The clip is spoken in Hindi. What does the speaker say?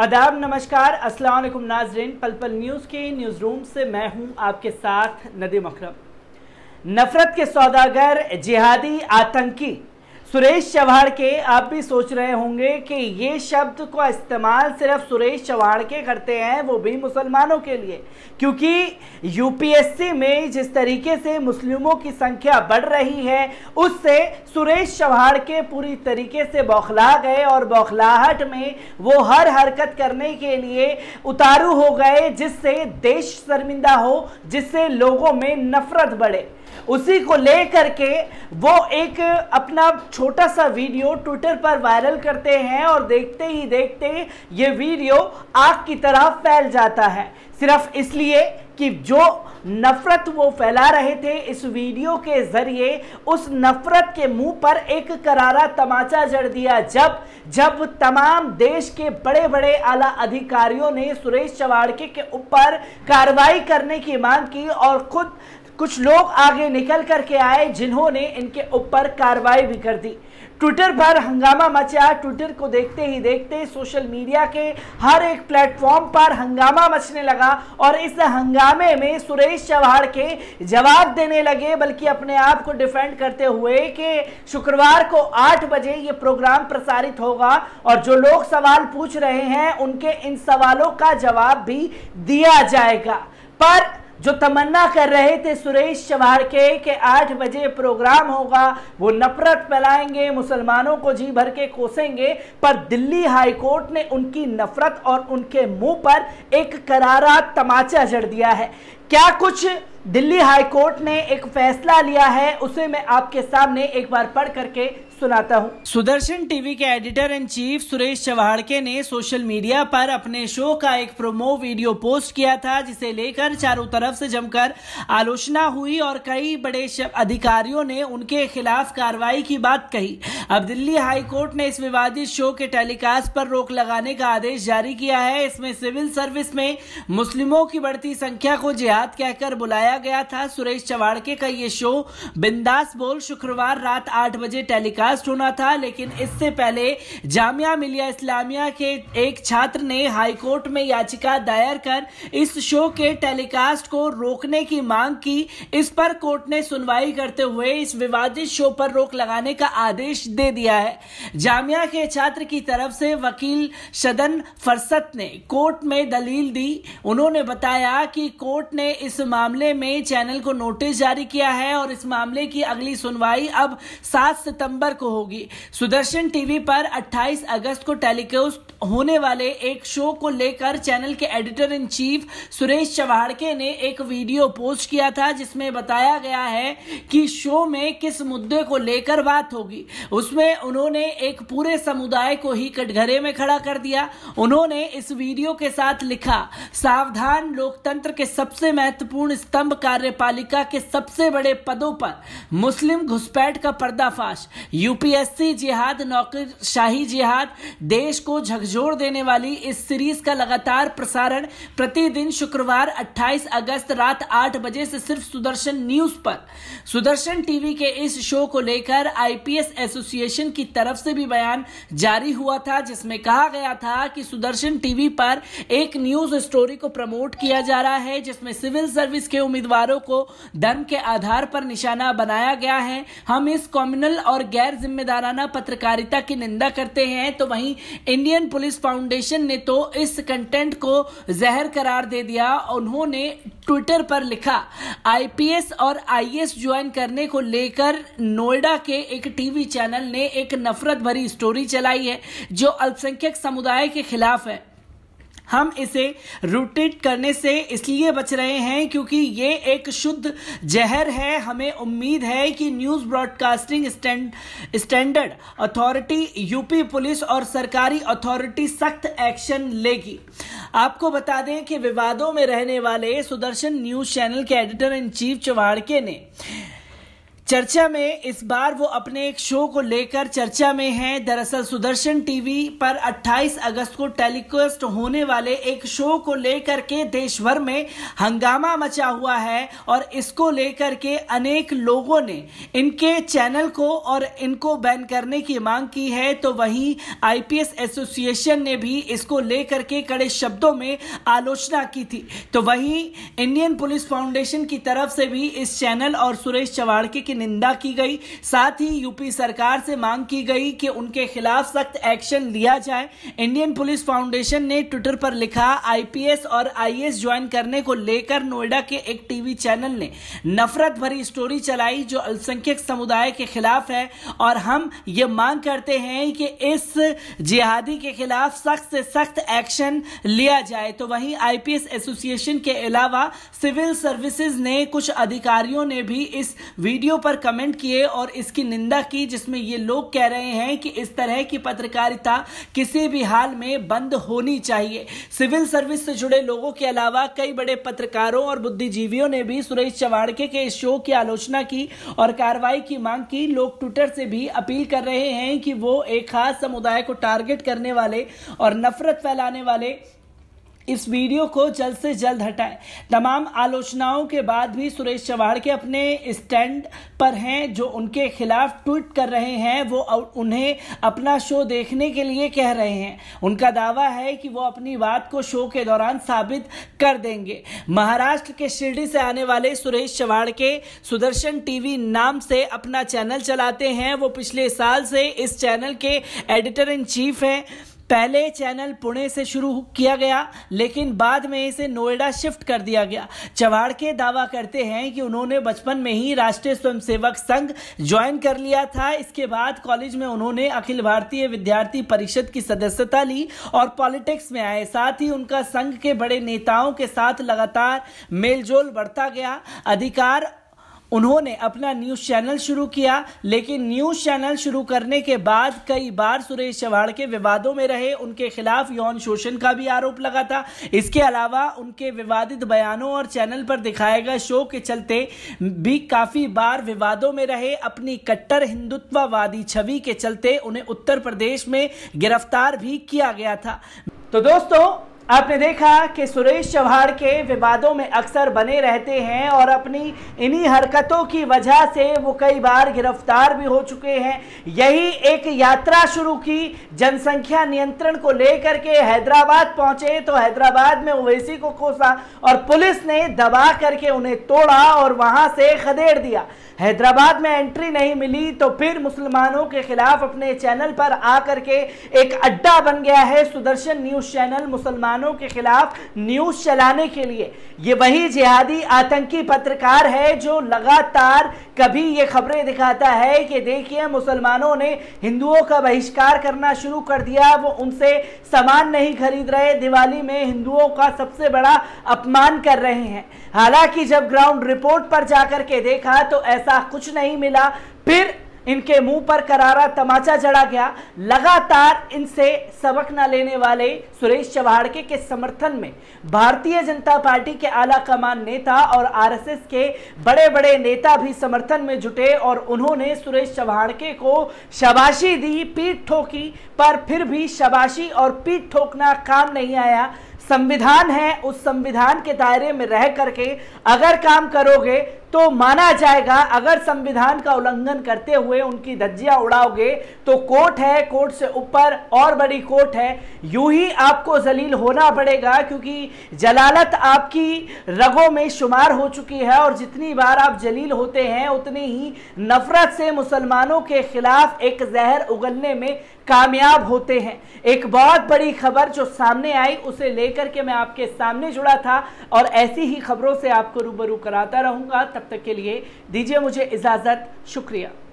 आदाब नमस्कार असल नाजरीन पल पल न्यूज़ के न्यूज़ रूम से मैं हूं आपके साथ नदीम मखरब नफ़रत के सौदागर जिहादी आतंकी सुरेश चव्हाड़ के आप भी सोच रहे होंगे कि ये शब्द का इस्तेमाल सिर्फ सुरेश चव्हाड़ के करते हैं वो भी मुसलमानों के लिए क्योंकि यूपीएससी में जिस तरीके से मुस्लिमों की संख्या बढ़ रही है उससे सुरेश चव्हाड़ के पूरी तरीके से बौखला गए और बौखलाहट में वो हर हरकत करने के लिए उतारू हो गए जिससे देश शर्मिंदा हो जिससे लोगों में नफरत बढ़े उसी को लेकर के वो एक अपना छोटा सा वीडियो ट्विटर पर वायरल करते हैं और देखते ही देखते ये वीडियो आग की तरह फैल जाता है सिर्फ इसलिए कि जो नफरत वो फैला रहे थे इस वीडियो के जरिए उस नफरत के मुंह पर एक करारा तमाचा जड़ दिया जब जब तमाम देश के बड़े बड़े आला अधिकारियों ने सुरेश चवाड़के के ऊपर कार्रवाई करने की मांग की और खुद कुछ लोग आगे निकल करके आए जिन्होंने इनके ऊपर कार्रवाई भी कर दी ट्विटर पर हंगामा मचा ट्विटर को देखते ही देखते सोशल मीडिया के हर एक प्लेटफॉर्म पर हंगामा मचने लगा और इस हंगामे में सुरेश चौहान के जवाब देने लगे बल्कि अपने आप को डिफेंड करते हुए कि शुक्रवार को 8 बजे ये प्रोग्राम प्रसारित होगा और जो लोग सवाल पूछ रहे हैं उनके इन सवालों का जवाब भी दिया जाएगा पर जो तमन्ना कर रहे थे सुरेश चवाड़ के आठ बजे प्रोग्राम होगा वो नफरत फैलाएंगे मुसलमानों को जी भर के कोसेंगे पर दिल्ली हाईकोर्ट ने उनकी नफरत और उनके मुंह पर एक करारा तमाचा जड़ दिया है क्या कुछ दिल्ली हाईकोर्ट ने एक फैसला लिया है उसे मैं आपके सामने एक बार पढ़ करके सुनाता हूँ सुदर्शन टीवी के editor in chief Suresh Chavhanke ने सोशल मीडिया पर अपने शो का एक प्रोमो वीडियो पोस्ट किया था जिसे लेकर चारों तरफ से जमकर आलोचना हुई और कई बड़े अधिकारियों ने उनके खिलाफ कार्रवाई की बात कही अब दिल्ली हाईकोर्ट ने इस विवादित शो के टेलीकास्ट पर रोक लगाने का आदेश जारी किया है इसमें सिविल सर्विस में मुस्लिमों की बढ़ती संख्या को जिहाद कहकर बुलाया गया था सुरेश चवाड़के का ये शो बिंदास बोल शुक्रवार रात आठ बजे टेलीकास्ट ब्लास्ट होना था लेकिन इससे पहले जामिया मिलिया इस्लामिया के एक छात्र ने हाईकोर्ट में याचिका दायर कर इस शो के टेलीकास्ट को रोकने की मांग की इस पर कोर्ट ने सुनवाई करते हुए इस विवादित शो पर रोक लगाने का आदेश दे दिया है जामिया के छात्र की तरफ से वकील शदन फरसत ने कोर्ट में दलील दी उन्होंने बताया कि कोर्ट ने इस मामले में चैनल को नोटिस जारी किया है और इस मामले की अगली सुनवाई अब 7 सितंबर को होगी सुदर्शन टीवी पर 28 अगस्त को टेलीकास्ट होने वाले एक शो को लेकर चैनल के editor in chief Suresh Chavhanke ने एक वीडियो पोस्ट किया था जिसमें बताया गया है कि शो में किस मुद्दे को लेकर बात होगी उसमें उन्होंने एक पूरे समुदाय को ही कटघरे में खड़ा कर दिया उन्होंने इस वीडियो के साथ लिखा सावधान लोकतंत्र के सबसे महत्वपूर्ण स्तंभ कार्यपालिका के सबसे बड़े पदों पर मुस्लिम घुसपैठ का पर्दाफाश यू यूपीएससी जिहाद नौकरी शाही जिहाद देश को झकझोर देने वाली इस सीरीज का लगातार प्रसारण प्रतिदिन शुक्रवार 28 अगस्त रात 8 बजे से सिर्फ सुदर्शन न्यूज पर सुदर्शन टीवी के इस शो को लेकर आईपीएस एसोसिएशन की तरफ से भी बयान जारी हुआ था जिसमें कहा गया था कि सुदर्शन टीवी पर एक न्यूज स्टोरी को प्रमोट किया जा रहा है जिसमें सिविल सर्विस के उम्मीदवारों को धर्म के आधार पर निशाना बनाया गया है हम इस कॉम्युनल और गैर जिम्मेदाराना पत्रकारिता की निंदा करते हैं तो वहीं इंडियन पुलिस फाउंडेशन ने तो इस कंटेंट को जहर करार दे दिया उन्होंने ट्विटर पर लिखा आईपीएस और आईएएस ज्वाइन करने को लेकर नोएडा के एक टीवी चैनल ने एक नफरत भरी स्टोरी चलाई है जो अल्पसंख्यक समुदाय के खिलाफ है हम इसे रोटेट करने से इसलिए बच रहे हैं क्योंकि ये एक शुद्ध जहर है हमें उम्मीद है कि news broadcasting stand standard authority UP police और सरकारी अथॉरिटी सख्त एक्शन लेगी आपको बता दें कि विवादों में रहने वाले सुदर्शन न्यूज़ चैनल के एडिटर इन चीफ चवाड़के ने चर्चा में इस बार वो अपने एक शो को लेकर चर्चा में हैं दरअसल सुदर्शन टीवी पर 28 अगस्त को टेलीकास्ट होने वाले एक शो को लेकर के देश भर में हंगामा मचा हुआ है और इसको लेकर के अनेक लोगों ने इनके चैनल को और इनको बैन करने की मांग की है तो वहीं आईपीएस एसोसिएशन ने भी इसको लेकर के कड़े शब्दों में आलोचना की थी तो वहीं इंडियन पुलिस फाउंडेशन की तरफ से भी इस चैनल और सुरेश चवाड़के के निंदा की गई साथ ही यूपी सरकार से मांग की गई कि उनके खिलाफ सख्त एक्शन लिया जाए इंडियन पुलिस फाउंडेशन ने ट्विटर पर लिखा आईपीएस और आईएएस ज्वाइन करने को लेकर नोएडा के एक टीवी चैनल ने नफरत भरी स्टोरी चलाई जो अल्पसंख्यक समुदाय के खिलाफ है और हम ये मांग करते हैं कि इस जिहादी के खिलाफ सख्त से सख्त एक्शन लिया जाए तो वहीं आईपीएस एसोसिएशन के अलावा सिविल सर्विसेज ने कुछ अधिकारियों ने भी इस वीडियो पर पर कमेंट किए और इसकी निंदा की जिसमें ये लोग कह रहे हैं कि इस तरह की पत्रकारिता किसी भी हाल में बंद होनी चाहिए सिविल सर्विस से जुड़े लोगों के अलावा कई बड़े पत्रकारों और बुद्धिजीवियों ने भी सुरेश चवाड़के के इस शो की आलोचना की और कार्रवाई की मांग की लोग ट्विटर से भी अपील कर रहे हैं कि वो एक खास समुदाय को टारगेट करने वाले और नफरत फैलाने वाले इस वीडियो को जल्द से जल्द हटाएं तमाम आलोचनाओं के बाद भी सुरेश चवाड़ के अपने स्टैंड पर हैं जो उनके खिलाफ ट्वीट कर रहे हैं वो उन्हें अपना शो देखने के लिए कह रहे हैं उनका दावा है कि वो अपनी बात को शो के दौरान साबित कर देंगे महाराष्ट्र के शिरडी से आने वाले सुरेश चवाड़ के सुदर्शन टीवी नाम से अपना चैनल चलाते हैं वो पिछले साल से इस चैनल के एडिटर इन चीफ हैं पहले चैनल पुणे से शुरू किया गया लेकिन बाद में इसे नोएडा शिफ्ट कर दिया गया चवाड़के दावा करते हैं कि उन्होंने बचपन में ही राष्ट्रीय स्वयंसेवक संघ ज्वाइन कर लिया था इसके बाद कॉलेज में उन्होंने अखिल भारतीय विद्यार्थी परिषद की सदस्यता ली और पॉलिटिक्स में आए साथ ही उनका संघ के बड़े नेताओं के साथ लगातार मेलजोल बढ़ता गया अधिकार उन्होंने अपना न्यूज चैनल शुरू किया लेकिन न्यूज चैनल शुरू करने के बाद कई बार सुरेश चवाड़ के विवादों में रहे उनके खिलाफ यौन शोषण का भी आरोप लगा था इसके अलावा उनके विवादित बयानों और चैनल पर दिखाए गए शो के चलते भी काफी बार विवादों में रहे अपनी कट्टर हिंदुत्ववादी छवि के चलते उन्हें उत्तर प्रदेश में गिरफ्तार भी किया गया था तो दोस्तों आपने देखा कि सुरेश चौहान के विवादों में अक्सर बने रहते हैं और अपनी इन्हीं हरकतों की वजह से वो कई बार गिरफ्तार भी हो चुके हैं यही एक यात्रा शुरू की जनसंख्या नियंत्रण को लेकर के हैदराबाद पहुंचे तो हैदराबाद में ओवैसी को कोसा और पुलिस ने दबा करके उन्हें तोड़ा और वहां से खदेड़ दिया हैदराबाद में एंट्री नहीं मिली तो फिर मुसलमानों के खिलाफ अपने चैनल पर आकर के एक अड्डा बन गया है सुदर्शन न्यूज चैनल मुसलमानों के खिलाफ न्यूज चलाने के लिए ये वही जिहादी आतंकी पत्रकार है जो लगातार कभी ये खबरें दिखाता है कि देखिए मुसलमानों ने हिंदुओं का बहिष्कार करना शुरू कर दिया वो उनसे सामान नहीं खरीद रहे दिवाली में हिंदुओं का सबसे बड़ा अपमान कर रहे हैं हालांकि जब ग्राउंड रिपोर्ट पर जाकर के देखा तो ऐसा ऐसा कुछ नहीं मिला फिर इनके मुंह पर करारा तमाचा जड़ा गया लगातार इनसे सबक न लेने वाले सुरेश चवाड़के के समर्थन में भारतीय जनता पार्टी के आला कमान नेता और आरएसएस के बड़े बड़े नेता भी समर्थन में जुटे और उन्होंने सुरेश चवाड़के को शबाशी दी पीठ ठोकी पर फिर भी शबाशी और पीठ ठोकना काम नहीं आया संविधान है उस संविधान के दायरे में रह करके अगर काम करोगे तो माना जाएगा अगर संविधान का उल्लंघन करते हुए उनकी धज्जियां उड़ाओगे तो कोर्ट है कोर्ट से ऊपर और बड़ी कोर्ट है यू ही आपको जलील होना पड़ेगा क्योंकि जलालत आपकी रगों में शुमार हो चुकी है और जितनी बार आप जलील होते हैं उतनी ही नफरत से मुसलमानों के खिलाफ एक जहर उगलने में कामयाब होते हैं एक बहुत बड़ी खबर जो सामने आई उसे लेकर के मैं आपके सामने जुड़ा था और ऐसी ही खबरों से आपको रूबरू कराता रहूंगा तब तक के लिए दीजिए मुझे इजाज़त शुक्रिया